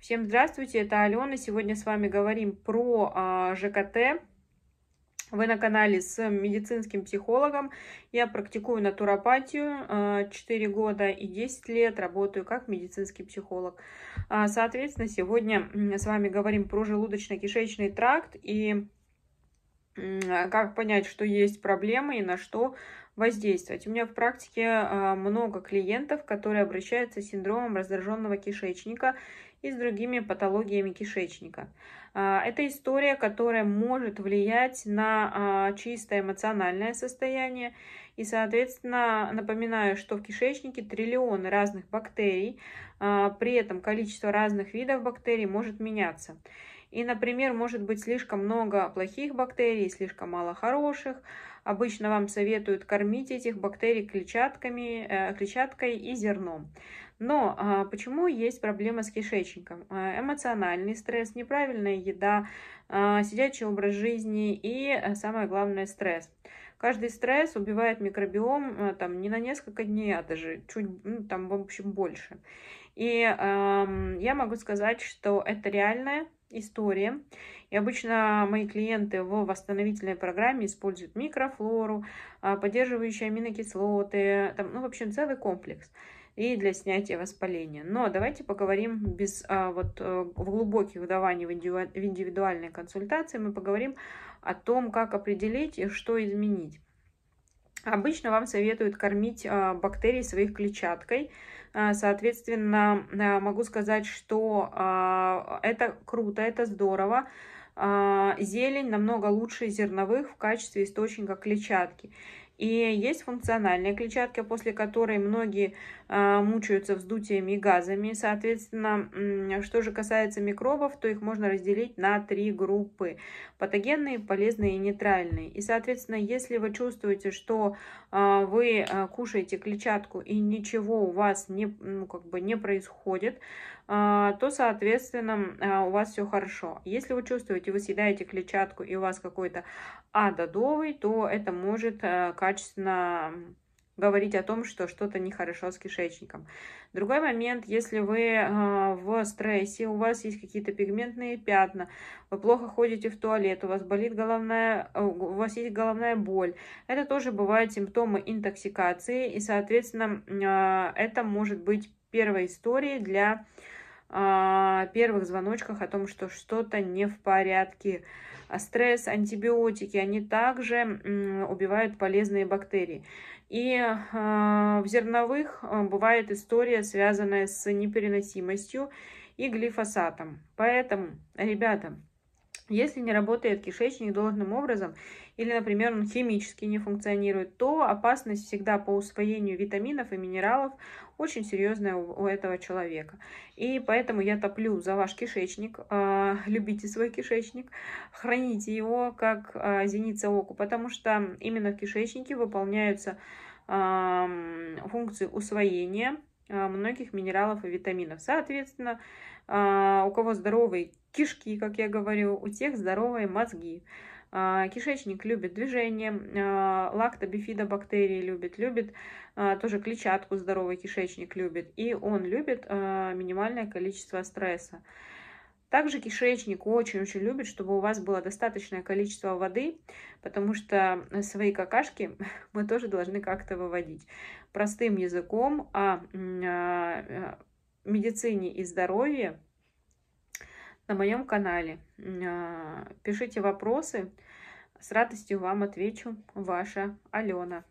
Всем здравствуйте, это Алена. Сегодня с вами говорим про а, ЖКТ. Вы на канале с медицинским психологом. Я практикую натуропатию 4 а, года и 10 лет, работаю как медицинский психолог. А, соответственно, сегодня с вами говорим про желудочно-кишечный тракт и а, как понять, что есть проблемы и на что воздействовать. У меня в практике а, много клиентов, которые обращаются с синдромом раздраженного кишечника и с другими патологиями кишечника. А, это история, которая может влиять на а, чисто эмоциональное состояние. И, соответственно, напоминаю, что в кишечнике триллионы разных бактерий, при этом количество разных видов бактерий может меняться. И, например, может быть слишком много плохих бактерий, слишком мало хороших, Обычно вам советуют кормить этих бактерий клетчатками, э, клетчаткой и зерном. Но а, почему есть проблема с кишечником? Э, эмоциональный стресс, неправильная еда, а, сидячий образ жизни и, э, самое главное, стресс. Каждый стресс убивает микробиом там, не на несколько дней, а даже чуть, ну, там, в общем, больше. И эм, я могу сказать, что это реальная история. И обычно мои клиенты в восстановительной программе используют микрофлору, а, поддерживающие аминокислоты, там, ну, в общем, целый комплекс и для снятия воспаления. Но давайте поговорим без а, вот э, в глубоких вдаваний в, в индивидуальной консультации, мы поговорим о том, как определить и что изменить. Обычно вам советуют кормить а, бактерии своих клетчаткой. А, соответственно, а, могу сказать, что это круто, это здорово. Зелень намного лучше зерновых в качестве источника клетчатки. И есть функциональная клетчатка, после которой многие а, мучаются вздутиями и газами. Соответственно, что же касается микробов, то их можно разделить на три группы. Патогенные, полезные и нейтральные. И, соответственно, если вы чувствуете, что а, вы а, кушаете клетчатку и ничего у вас не, ну, как бы не происходит, то, соответственно, у вас все хорошо. Если вы чувствуете, вы съедаете клетчатку и у вас какой-то ададовый, то это может качественно говорить о том, что что-то нехорошо с кишечником. Другой момент, если вы а, в стрессе, у вас есть какие-то пигментные пятна, вы плохо ходите в туалет, у вас болит головная, э, у вас есть головная боль, это тоже бывают симптомы интоксикации, и, соответственно, а, это может быть первой историей для а, первых звоночках о том, что что-то не в порядке. А стресс, антибиотики, они также убивают полезные бактерии. И а, в зерновых бывает история, связанная с непереносимостью и глифосатом. Поэтому, ребята, если не работает кишечник должным образом, или, например, он химически не функционирует, то опасность всегда по усвоению витаминов и минералов очень серьезная у этого человека. И поэтому я топлю за ваш кишечник. А, любите свой кишечник, храните его как а, зеница оку, потому что именно в кишечнике выполняются а, функции усвоения многих минералов и витаминов. Соответственно, а, у кого здоровые кишки, как я говорю, у тех здоровые мозги. А, кишечник любит движение, а, лактобифидобактерии любит, любит тоже клетчатку здоровый кишечник любит, и он любит минимальное количество стресса. Также кишечник очень-очень любит, чтобы у вас было достаточное количество воды, потому что свои какашки мы тоже должны как-то выводить. Простым языком, а медицине и здоровье на моем канале. А, пишите вопросы, с радостью вам отвечу, ваша Алена.